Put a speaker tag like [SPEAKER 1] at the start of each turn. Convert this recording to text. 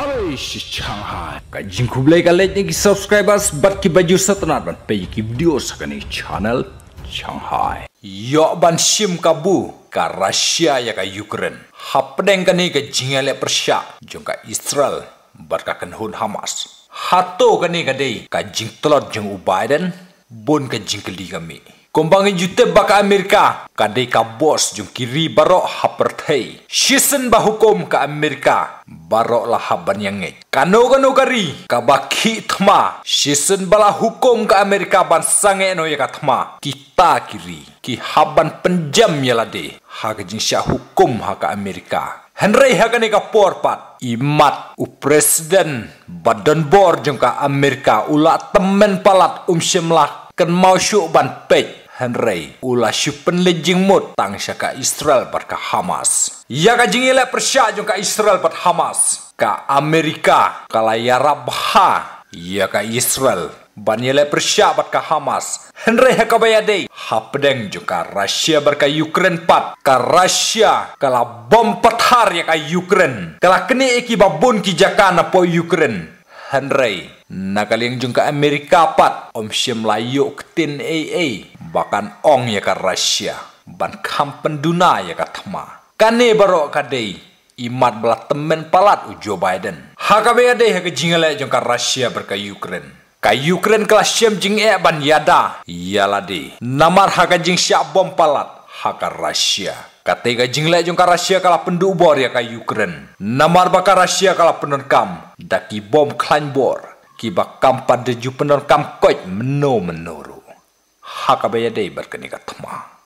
[SPEAKER 1] Arish Shanghai. Kajin kublai ka lejne ki subscribers bat ki baju satanar ban peji ki video sakani channel Shanghai. Yok ban shim kabu ka Russia ya ka Ukraine. Hapdeng ka ni ka jingale ya persia jong ka Israel bat ka kenhun Hamas. Hato ka ni ka dey ka jing telot jong u Biden bon ka jing kami. ka Kumbangin jute baka Amerika. Kadai ka bos jung kiri barok hapertai. Shisen bahukom ka Amerika. Barok lah haban yang ngej. Kano kano kari. Kabaki tema. Shisen bala hukum ka Amerika ban sange no ya tema. Kita kiri. Ki haban penjam ya lade. Haka jingsya hukum haka Amerika. Henry ni ka porpat imat u presiden badan bor jung ka Amerika ula temen palat um lah kan mau syuk ban pek Henry ula syuk penlejing mut tang syaka Israel pat ka Hamas ya ka jingile persyak jung ka Israel pat Hamas ka Amerika kala ya rabha ya ka Israel Banyele persyak pat ka Hamas. Henry Hakabayade. Hapdeng juga Rusia ka Ukraine pat. Ka Rusia kala bom pethar ya ka Ukraine. Kala kini iki babun ki na po Ukraine. Henry, nakaleng jung ka Amerika pat om shim layo ktin AA bahkan ong ya ka Rusia ban kampen duna ya ka tama kane baro ka dei imat belah temen palat u Joe Biden be ade ya ha ya ka jingale jung ka Rusia berka Ukraine ka Ukraine kelas shim jing e ban yada yalade namar ha ka jing siap bom palat haka Rusia. Katega jingla jong ka Rusia kala pendu bor ya ka Ukraine. Namar baka Rusia kala penerkam daki bom klan bor. Kiba pada deju penerkam koit meno menoru. Haka baya dei berkenika temah.